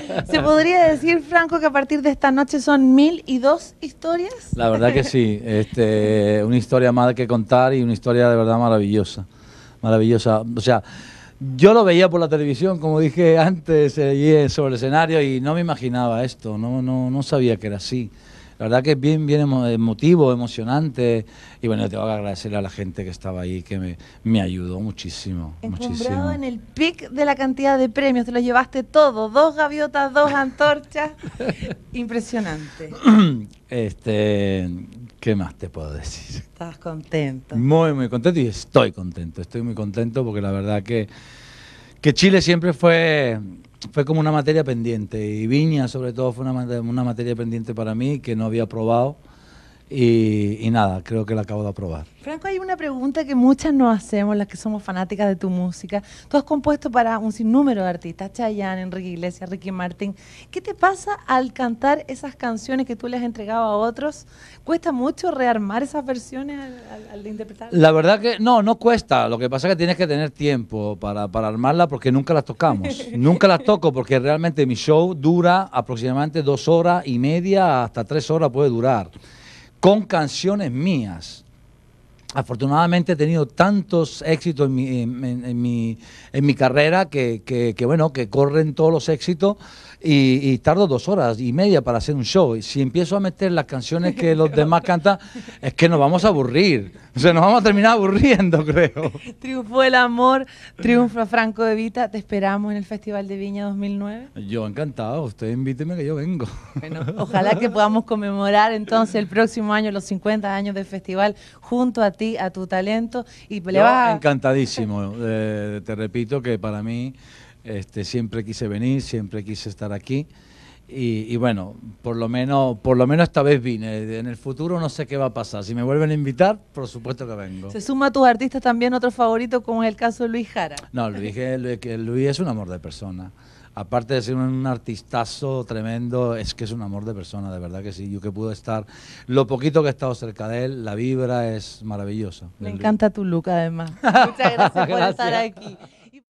¿Se podría decir, Franco, que a partir de esta noche son mil y dos historias? La verdad que sí. Este, una historia más que contar y una historia de verdad maravillosa. Maravillosa. O sea, yo lo veía por la televisión, como dije antes, eh, eh, sobre el escenario y no me imaginaba esto. No, no, no sabía que era así. La verdad que es bien, bien emotivo, emocionante. Y bueno, tengo que agradecerle a la gente que estaba ahí, que me, ayudó muchísimo. Muchísimo. en el pic de la cantidad de premios, te lo llevaste todo, dos gaviotas, dos antorchas. Impresionante. Este, ¿Qué más te puedo decir? Estás contento. Muy, muy contento y estoy contento. Estoy muy contento porque la verdad que, que Chile siempre fue fue como una materia pendiente y Viña sobre todo fue una, una materia pendiente para mí que no había probado y, nada, creo que la acabo de aprobar. Franco, hay una pregunta que muchas nos hacemos, las que somos fanáticas de tu música. Tú has compuesto para un sinnúmero de artistas, Chayanne, Enrique Iglesias, Ricky Martin. ¿Qué te pasa al cantar esas canciones que tú le has entregado a otros? ¿Cuesta mucho rearmar esas versiones al, interpretar? La verdad que no, no cuesta. Lo que pasa es que tienes que tener tiempo para, para armarla porque nunca las tocamos. nunca las toco porque realmente mi show dura aproximadamente dos horas y media hasta tres horas puede durar con canciones mías afortunadamente he tenido tantos éxitos en mi, en, mi, en mi, carrera que, bueno, que corren todos los éxitos y, tardo dos horas y media para hacer un show. si empiezo a meter las canciones que los demás cantan, es que nos vamos a aburrir. O sea, nos vamos a terminar aburriendo, creo. Triunfo el amor, triunfo Franco de Vita. Te esperamos en el Festival de Viña 2009. Yo encantado, usted invíteme que yo vengo. Bueno, ojalá que podamos conmemorar entonces el próximo año los 50 años del festival junto a ti a tu talento y Encantadísimo. Eh, te repito que para mí este, siempre quise venir, siempre quise estar aquí. Y, bueno, por lo menos por lo menos esta vez vine. En el futuro no sé qué va a pasar. Si me vuelven a invitar, por supuesto que vengo. ¿Se suma a tus artistas también otro favorito, como es el caso de Luis Jara? No, Luis, eh, Luis, Luis es un amor de persona. Aparte de ser un artistazo tremendo, es que es un amor de persona, de verdad que sí. Yo que pude estar, lo poquito que he estado cerca de él, la vibra es maravillosa. Me encanta tu look, además. Muchas gracias por estar aquí.